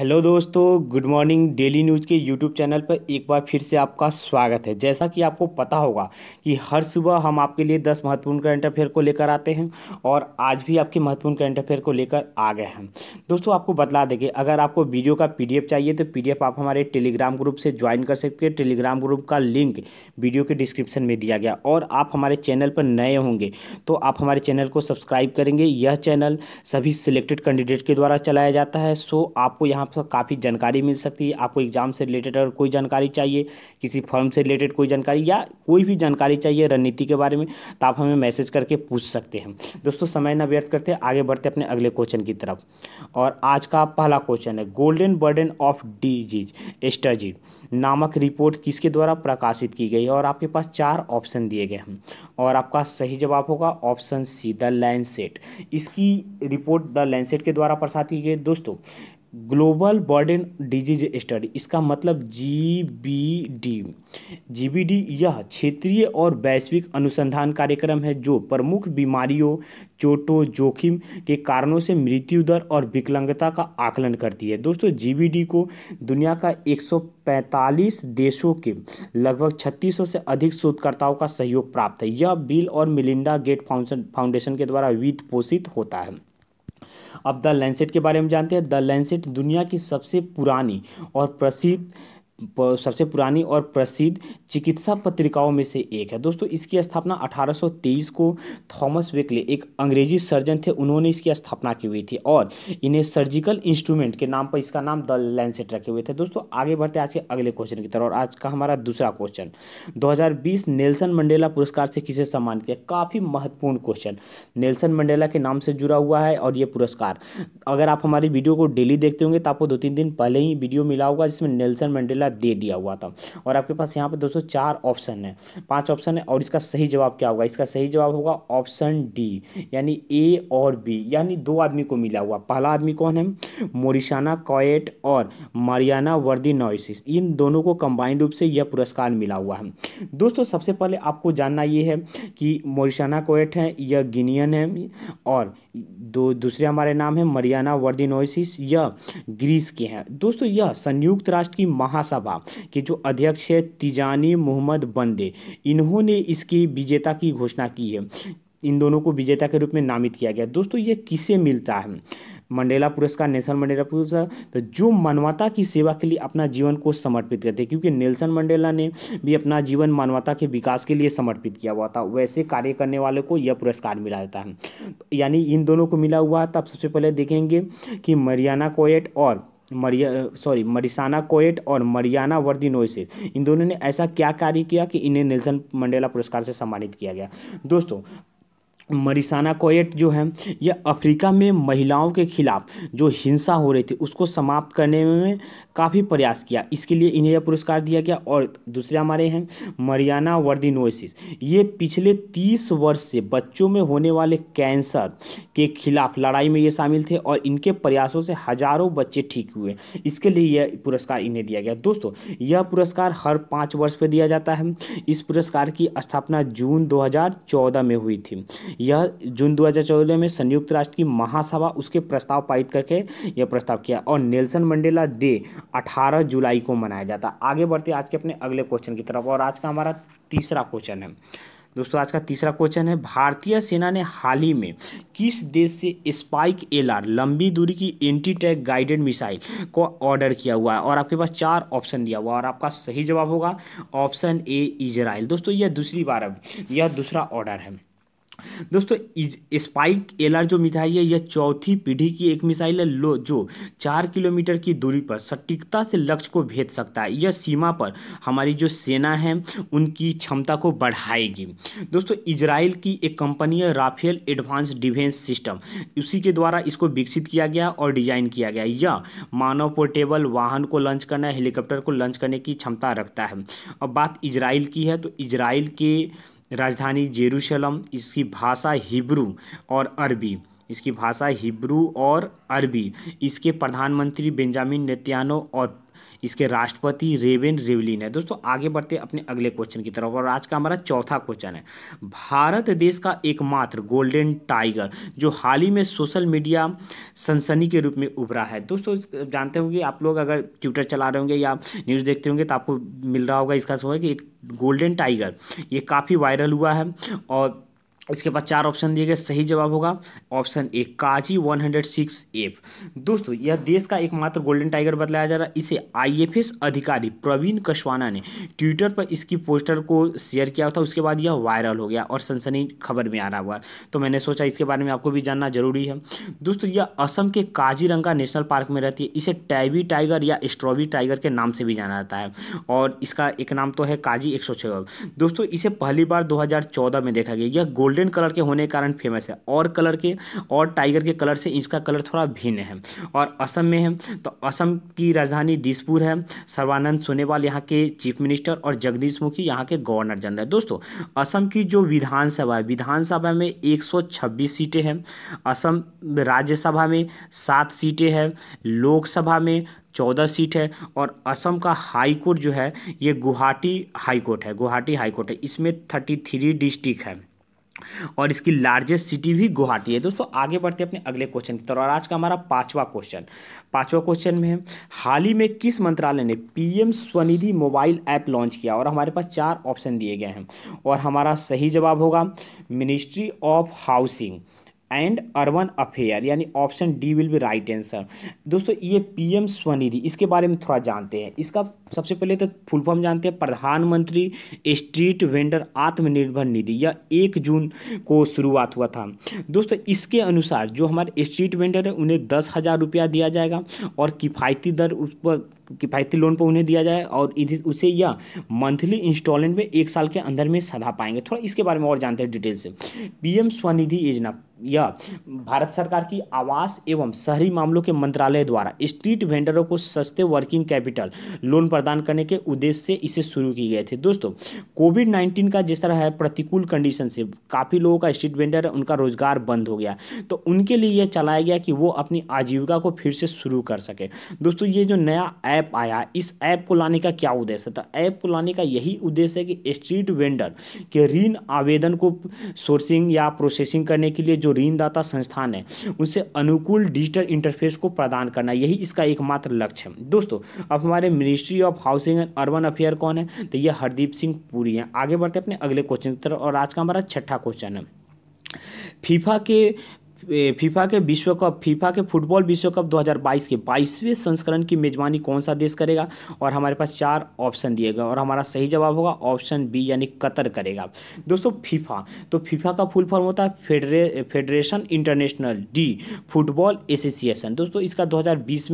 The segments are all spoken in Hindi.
हेलो दोस्तों गुड मॉर्निंग डेली न्यूज़ के यूट्यूब चैनल पर एक बार फिर से आपका स्वागत है जैसा कि आपको पता होगा कि हर सुबह हम आपके लिए 10 महत्वपूर्ण करंट अफेयर को लेकर आते हैं और आज भी आपके महत्वपूर्ण करंट अफेयर को लेकर आ गए हैं दोस्तों आपको बतला देंगे अगर आपको वीडियो का पी चाहिए तो पी आप हमारे टेलीग्राम ग्रुप से ज्वाइन कर सकते हैं टेलीग्राम ग्रुप का लिंक वीडियो के डिस्क्रिप्शन में दिया गया और आप हमारे चैनल पर नए होंगे तो आप हमारे चैनल को सब्सक्राइब करेंगे यह चैनल सभी सिलेक्टेड कैंडिडेट के द्वारा चलाया जाता है सो आपको यहाँ आपको काफ़ी जानकारी मिल सकती है आपको एग्ज़ाम से रिलेटेड अगर कोई जानकारी चाहिए किसी फॉर्म से रिलेटेड कोई जानकारी या कोई भी जानकारी चाहिए रणनीति के बारे में तो आप हमें मैसेज करके पूछ सकते हैं दोस्तों समय ना व्यर्थ करते आगे बढ़ते अपने अगले क्वेश्चन की तरफ और आज का पहला क्वेश्चन है गोल्डन बर्डन ऑफ डिजीज एस्टाजीड नामक रिपोर्ट किसके द्वारा प्रकाशित की गई है और आपके पास चार ऑप्शन दिए गए हैं और आपका सही जवाब होगा ऑप्शन सी द लैंड इसकी रिपोर्ट द लैंड के द्वारा प्रसाद की गई दोस्तों ग्लोबल बर्डन डिजीज स्टडी इसका मतलब G B D G B D यह क्षेत्रीय और वैश्विक अनुसंधान कार्यक्रम है जो प्रमुख बीमारियों चोटों जोखिम के कारणों से मृत्यु दर और विकलांगता का आकलन करती है दोस्तों जी बी डी को दुनिया का 145 देशों के लगभग 3600 से अधिक शोधकर्ताओं का सहयोग प्राप्त है यह बिल और मिलिंडा गेट फाउंडेशन के द्वारा वित्त पोषित होता है अब द लैंसेट के बारे में जानते हैं द लैंसेट दुनिया की सबसे पुरानी और प्रसिद्ध सबसे पुरानी और प्रसिद्ध चिकित्सा पत्रिकाओं में से एक है दोस्तों इसकी स्थापना 1823 को थॉमस वेकले एक अंग्रेजी सर्जन थे उन्होंने इसकी स्थापना की हुई थी और इन्हें सर्जिकल इंस्ट्रूमेंट के नाम पर इसका नाम द लैंसेट रखे हुए थे दोस्तों आगे बढ़ते आज के अगले क्वेश्चन की तरफ और आज का हमारा दूसरा क्वेश्चन दो नेल्सन मंडेला पुरस्कार से किसे सम्मानित किया काफ़ी महत्वपूर्ण क्वेश्चन नेल्सन मंडेला के नाम से जुड़ा हुआ है और ये पुरस्कार अगर आप हमारी वीडियो को डेली देखते होंगे तो आपको दो तीन दिन पहले ही वीडियो मिला होगा जिसमें नेल्सन मंडेला दे दिया हुआ था और आपके पास यहाँ पर दोस्तों चार ऑप्शन है पाँच ऑप्शन है और इसका सही जवाब क्या होगा इसका सही जवाब होगा ऑप्शन डी यानी ए और बी यानी दो आदमी को मिला हुआ पहला आदमी कौन है मोरिशाना कॉयट और मारियाना वर्दी नॉइसिस इन दोनों को कंबाइंड रूप से यह पुरस्कार मिला हुआ है दोस्तों सबसे पहले आपको जानना ये है कि मोरिशाना कोएट है यह गिनियन है और दो दूसरे हमारे नाम है मरियाना वर्दी नोइसिस यह ग्रीस के हैं दोस्तों यह संयुक्त राष्ट्र की महासभा सभा के जो अध्यक्ष है तिजानी मोहम्मद बंदे इन्होंने इसकी विजेता की घोषणा की है इन दोनों को विजेता के रूप में नामित किया गया दोस्तों ये किसे मिलता है मंडेला पुरस्कार नेल्सन मंडेला पुरस्कार तो जो मानवता की सेवा के लिए अपना जीवन को समर्पित करते क्योंकि नेल्सन मंडेला ने भी अपना जीवन मानवता के विकास के लिए समर्पित किया हुआ था वैसे कार्य करने वाले को यह पुरस्कार मिला जाता है यानी इन दोनों को मिला हुआ तब तो सबसे पहले देखेंगे कि मरियाना कोयट और मरिया सॉरी मरिसाना कोएट और मरियाना वर्दी नोइसिस इन दोनों ने ऐसा क्या कार्य किया कि इन्हें नेल्सन मंडेला पुरस्कार से सम्मानित किया गया दोस्तों मरीसाना कोयट जो है यह अफ्रीका में महिलाओं के खिलाफ जो हिंसा हो रही थी उसको समाप्त करने में काफ़ी प्रयास किया इसके लिए इन्हें यह पुरस्कार दिया गया और दूसरे हमारे हैं मरियाना वर्दिनोसिस ये पिछले तीस वर्ष से बच्चों में होने वाले कैंसर के खिलाफ लड़ाई में ये शामिल थे और इनके प्रयासों से हजारों बच्चे ठीक हुए इसके लिए यह पुरस्कार इन्हें दिया गया दोस्तों यह पुरस्कार हर पाँच वर्ष पर दिया जाता है इस पुरस्कार की स्थापना जून दो में हुई थी यह जून चौदह में संयुक्त राष्ट्र की महासभा उसके प्रस्ताव पारित करके यह प्रस्ताव किया और नेल्सन मंडेला डे अठारह जुलाई को मनाया जाता आगे बढ़ते आज के अपने अगले क्वेश्चन की तरफ और आज का हमारा तीसरा क्वेश्चन है दोस्तों आज का तीसरा क्वेश्चन है भारतीय सेना ने हाल ही में किस देश से स्पाइक एलआर लंबी दूरी की एंटी टैक गाइडेड मिसाइल को ऑर्डर किया हुआ है और आपके पास चार ऑप्शन दिया हुआ है और आपका सही जवाब होगा ऑप्शन ए इजराइल दोस्तों यह दूसरी बार अब यह दूसरा ऑर्डर है दोस्तों स्पाइक एलआर जो मिसाइल है यह चौथी पीढ़ी की एक मिसाइल है लो जो चार किलोमीटर की दूरी पर सटीकता से लक्ष्य को भेज सकता है यह सीमा पर हमारी जो सेना है उनकी क्षमता को बढ़ाएगी दोस्तों इजराइल की एक कंपनी है राफेल एडवांस डिफेंस सिस्टम उसी के द्वारा इसको विकसित किया गया और डिजाइन किया गया यह मानव पोर्टेबल वाहन को लॉन्च करना हेलीकॉप्टर को लॉन्च करने की क्षमता रखता है अब बात इजराइल की है तो इजराइल के राजधानी जेरूशलम इसकी भाषा हिब्रू और अरबी इसकी भाषा हिब्रू और अरबी इसके प्रधानमंत्री बेंजामिन नेतन्याहू और इसके राष्ट्रपति रेवेन रेवलिन है दोस्तों आगे बढ़ते अपने अगले क्वेश्चन की तरफ और आज का हमारा चौथा क्वेश्चन है भारत देश का एकमात्र गोल्डन टाइगर जो हाल ही में सोशल मीडिया सनसनी के रूप में उभरा है दोस्तों जानते होंगे आप लोग अगर ट्विटर चला रहे होंगे या न्यूज़ देखते होंगे तो आपको मिल रहा होगा इसका सो है कि एक गोल्डन टाइगर ये काफ़ी वायरल हुआ है और इसके बाद चार ऑप्शन दिए गए सही जवाब होगा ऑप्शन ए काजी 106 एफ दोस्तों यह देश का एकमात्र गोल्डन टाइगर बतलाया जा रहा है इसे आईएफएस अधिकारी प्रवीण कशवाना ने ट्विटर पर इसकी पोस्टर को शेयर किया था उसके बाद यह वायरल हो गया और सनसनी खबर में आ रहा हुआ तो मैंने सोचा इसके बारे में आपको भी जानना जरूरी है दोस्तों यह असम के काजीरंगा नेशनल पार्क में रहती है इसे टैबी टाइगर या स्ट्रॉबी टाइगर के नाम से भी जाना जाता है और इसका एक नाम तो है काजी एक दोस्तों इसे पहली बार दो में देखा गया यह गोल्डन गोल्डन कलर के होने के कारण फेमस है और कलर के और टाइगर के कलर से इसका कलर थोड़ा भिन्न है और असम में है तो असम की राजधानी दिसपुर है सर्वानंद सोनेवाल यहाँ के चीफ मिनिस्टर और जगदीश मुखी यहाँ के गवर्नर जनरल दोस्तों असम की जो विधानसभा है विधानसभा में एक सीटें हैं असम राज्यसभा में सात सीटें हैं लोकसभा में चौदह सीट है और असम का हाई कोर्ट जो है ये गुवाहाटी हाई कोर्ट है गुवाहाटी हाई कोर्ट है इसमें थर्टी थ्री डिस्ट्रिक्ट है और इसकी लार्जेस्ट सिटी भी गुवाहाटी है दोस्तों आगे बढ़ते अपने अगले क्वेश्चन की तरफ और आज का हमारा पाँचवा क्वेश्चन पाँचवा क्वेश्चन में है हाल ही में किस मंत्रालय ने PM Svanidhi mobile app launch किया और हमारे पास चार ऑप्शन दिए गए हैं और हमारा सही जवाब होगा ministry of housing and urban affair यानी option D will be right answer दोस्तों ये पीएम स्वनिधि इसके बारे में थोड़ा जानते हैं इसका सबसे पहले तो फुल फॉर्म जानते हैं प्रधानमंत्री स्ट्रीट वेंडर आत्मनिर्भर निधि यह एक जून को शुरुआत हुआ था दोस्तों इसके अनुसार जो हमारे स्ट्रीट वेंडर है उन्हें दस हज़ार रुपया दिया जाएगा और किफ़ायती दर उस पर किफ़ायती लोन पर उन्हें दिया जाए और उसे यह मंथली इंस्टॉलमेंट में एक साल के अंदर में सधा पाएंगे थोड़ा इसके बारे में और जानते हैं डिटेल से एम स्वनिधि योजना यह भारत सरकार की आवास एवं शहरी मामलों के मंत्रालय द्वारा स्ट्रीट वेंडरों को सस्ते वर्किंग कैपिटल लोन पर प्रदान करने के उद्देश्य से इसे शुरू किए गए थे दोस्तों कोविड नाइन्टीन का जिस तरह है प्रतिकूल कंडीशन से काफ़ी लोगों का स्ट्रीट वेंडर उनका रोजगार बंद हो गया तो उनके लिए यह चलाया गया कि वो अपनी आजीविका को फिर से शुरू कर सके दोस्तों ये जो नया ऐप आया इस ऐप को लाने का क्या उद्देश्य था ऐप को लाने का यही उद्देश्य है कि स्ट्रीट वेंडर के ऋण आवेदन को सोर्सिंग या प्रोसेसिंग करने के लिए जो ऋणदाता संस्थान है उनसे अनुकूल डिजिटल इंटरफेस को प्रदान करना यही इसका एकमात्र लक्ष्य है दोस्तों अब हमारे ministry of of housing and urban affair कौन है तो ये हरदीप सिंह पुरी हैं आगे बढ़ते हैं अपने अगले क्वेश्चन की तरफ और आज का हमारा छठा क्वेश्चन है फीफा के फीफा के विश्व कप फीफा के फुटबॉल विश्व कप 2022 के 22वें संस्करण की मेज़बानी कौन सा देश करेगा और हमारे पास चार ऑप्शन दिए गए और हमारा सही जवाब होगा ऑप्शन बी यानी कतर करेगा दोस्तों फीफा तो फीफा का फुल फॉर्म होता है फेडरे federation international de football association दोस्तों इसका दो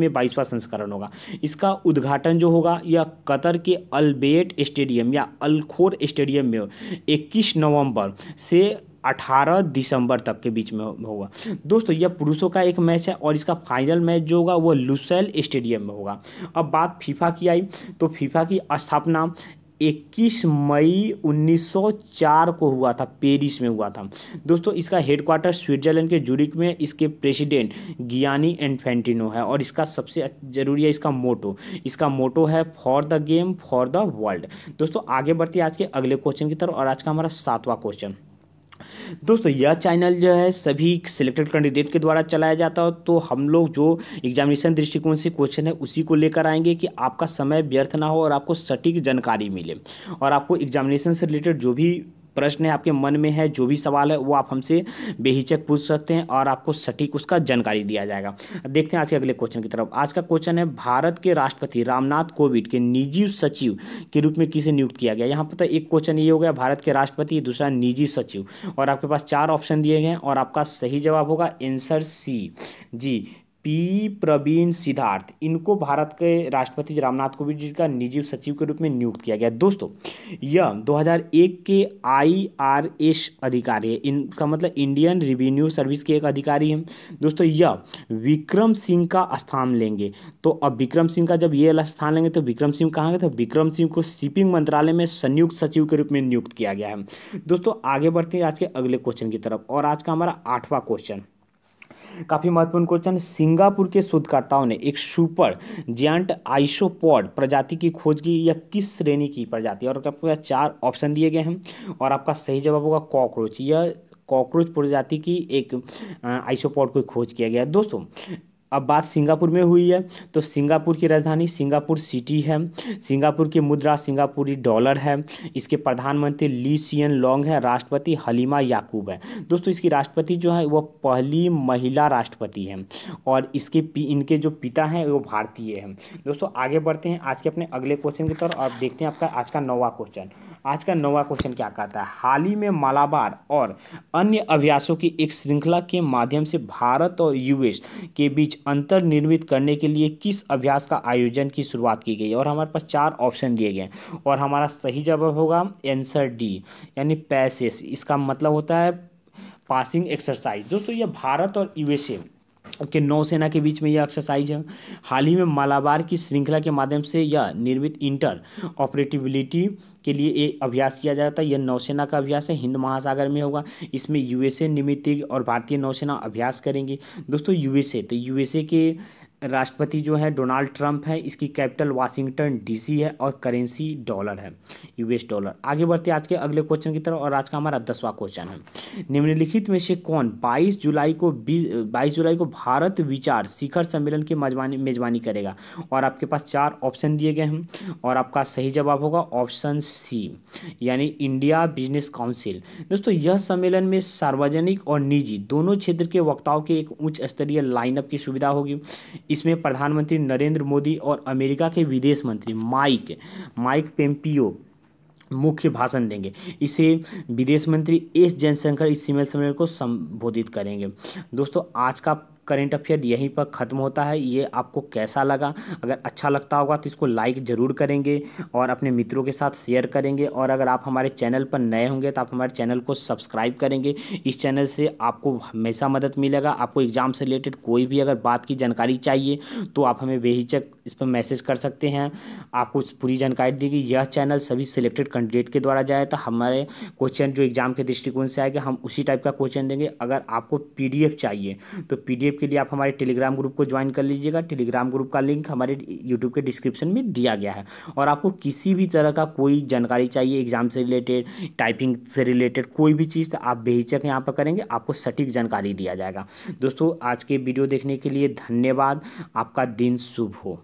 में बाईसवा संस्करण होगा इसका उद्घाटन जो होगा यह कतर के अलबेट स्टेडियम या अलखोर स्टेडियम में इक्कीस नवम्बर से अठारह दिसंबर तक के बीच में होगा दोस्तों यह पुरुषों का एक मैच है और इसका फाइनल मैच जो होगा वो लुसेल स्टेडियम में होगा अब बात फीफा की आई तो फीफा की स्थापना 21 मई 1904 को हुआ था पेरिस में हुआ था दोस्तों इसका हेडक्वार्टर स्विट्जरलैंड के जूरिक में इसके प्रेसिडेंट गियानी एंडफेंटिनो है और इसका सबसे ज़रूरी है इसका मोटो इसका मोटो है for the game for the world दोस्तों आगे बढ़ते आज के अगले क्वेश्चन की तरफ और आज का हमारा सातवां क्वेश्चन दोस्तों यह चैनल जो है सभी सिलेक्टेड कैंडिडेट के द्वारा चलाया जाता है तो हम लोग जो एग्जामिनेशन दृष्टिकोण से क्वेश्चन है उसी को लेकर आएंगे कि आपका समय व्यर्थ ना हो और आपको सटीक जानकारी मिले और आपको एग्जामिनेशन से रिलेटेड जो भी प्रश्न है आपके मन में है जो भी सवाल है वो आप हमसे बेहिचक पूछ सकते हैं और आपको सटीक उसका जानकारी दिया जाएगा देखते हैं आज के अगले क्वेश्चन की तरफ आज का क्वेश्चन है भारत के राष्ट्रपति रामनाथ कोविंद के निजी सचिव के रूप में किसे नियुक्त किया गया यहाँ पर तो एक क्वेश्चन ये हो गया भारत के राष्ट्रपति दूसरा निजी सचिव और आपके पास चार ऑप्शन दिए गए हैं और आपका सही जवाब होगा answer C G P Praveen Siddharth इनको भारत के राष्ट्रपति रामनाथ कोविंद जी का निजी सचिव के रूप में नियुक्त किया गया दोस्तों यह 2001 के आईआरएस अधिकारी है इनका मतलब इंडियन रिवेन्यू सर्विस के एक अधिकारी हैं दोस्तों यह विक्रम सिंह का स्थान लेंगे तो अब विक्रम सिंह का जब ये स्थान लेंगे तो विक्रम सिंह कहाँ गए तो विक्रम सिंह को शिपिंग मंत्रालय में संयुक्त सचिव के रूप में नियुक्त किया गया है दोस्तों आगे बढ़ते हैं आज के अगले क्वेश्चन की तरफ और आज का हमारा आठवां क्वेश्चन काफ़ी महत्वपूर्ण क्वेश्चन सिंगापुर के शोधकर्ताओं ने एक सुपर जियांट आइसोपॉड प्रजाति की खोज की या किस श्रेणी की प्रजाति और आपको चार ऑप्शन दिए गए हैं और आपका सही जवाब होगा कॉकरोच यह कॉकरोच प्रजाति की एक आइसोपॉड की खोज किया गया दोस्तों अब बात सिंगापुर में हुई है तो सिंगापुर की राजधानी सिंगापुर सिटी है सिंगापुर की मुद्रा सिंगापुरी डॉलर है इसके प्रधानमंत्री ली सियन लॉन्ग है राष्ट्रपति हलीमा याकूब है दोस्तों इसकी राष्ट्रपति जो है वो पहली महिला राष्ट्रपति है और इसके पी, इनके जो पिता हैं वो भारतीय हैं दोस्तों आगे बढ़ते हैं आज के अपने अगले क्वेश्चन की तरफ और देखते हैं आपका आज का नौवा क्वेश्चन आज का नौवा क्वेश्चन क्या कहता है हाल ही में मालाबार और अन्य अभ्यासों की एक श्रृंखला के माध्यम से भारत और यूएस के बीच अंतर निर्मित करने के लिए किस अभ्यास का आयोजन की शुरुआत की गई और हमारे पास चार ऑप्शन दिए गए और हमारा सही जवाब होगा एंसर डी यानी पैसेस इसका मतलब होता है पासिंग एक्सरसाइज दोस्तों यह भारत और यूएसए के नौसेना के बीच में यह एक्सरसाइज है हाल ही में मालाबार की श्रृंखला के माध्यम से यह निर्मित इंटर ऑपरेटिबिलिटी के लिए ये अभ्यास किया जाता है यह नौसेना का अभ्यास है हिंद महासागर में होगा इसमें यूएसए निमित्त और भारतीय नौसेना अभ्यास करेंगे दोस्तों यूएसए तो यूएसए के राष्ट्रपति जो है डोनाल्ड ट्रंप है इसकी कैपिटल वाशिंगटन डीसी है और करेंसी डॉलर है यूएस डॉलर आगे बढ़ते आज के अगले क्वेश्चन की तरफ और आज का हमारा दसवां क्वेश्चन है निम्नलिखित में से कौन 22 जुलाई को बाईस जुलाई को भारत विचार शिखर सम्मेलन की मेजबानी मेजबानी करेगा और आपके पास चार ऑप्शन दिए गए हैं और आपका सही जवाब होगा ऑप्शन सी यानी इंडिया बिजनेस काउंसिल दोस्तों यह सम्मेलन में सार्वजनिक और निजी दोनों क्षेत्र के वक्ताओं के एक उच्च स्तरीय लाइनअप की सुविधा होगी इसमें प्रधानमंत्री नरेंद्र मोदी और अमेरिका के विदेश मंत्री माइक माइक पेम्पियो मुख्य भाषण देंगे इसे विदेश मंत्री एस जयशंकर इस सीमेल सम्मेलन को संबोधित करेंगे दोस्तों आज का करेंट अफेयर यहीं पर ख़त्म होता है ये आपको कैसा लगा अगर अच्छा लगता होगा तो इसको लाइक ज़रूर करेंगे और अपने मित्रों के साथ शेयर करेंगे और अगर आप हमारे चैनल पर नए होंगे तो आप हमारे चैनल को सब्सक्राइब करेंगे इस चैनल से आपको हमेशा मदद मिलेगा आपको एग्ज़ाम से रिलेटेड कोई भी अगर बात की जानकारी चाहिए तो आप हमें बेहिचक इस पर मैसेज कर सकते हैं आपको पूरी जानकारी देगी यह चैनल सभी सिलेक्टेड कैंडिडेट के द्वारा जाए तो हमारे क्वेश्चन जो एग्ज़ाम के दृष्टिकोण से आएगा हम उसी टाइप का क्वेश्चन देंगे अगर आपको पी चाहिए तो पी पीडीएफ के लिए आप हमारे टेलीग्राम ग्रुप को ज्वाइन कर लीजिएगा टेलीग्राम ग्रुप का लिंक हमारे यूट्यूब के डिस्क्रिप्शन में दिया गया है और आपको किसी भी तरह का कोई जानकारी चाहिए एग्जाम से रिलेटेड टाइपिंग से रिलेटेड कोई भी चीज़ तो आप बेहिचक यहाँ पर करेंगे आपको सटीक जानकारी दिया जाएगा दोस्तों आज के वीडियो देखने के लिए धन्यवाद आपका दिन शुभ हो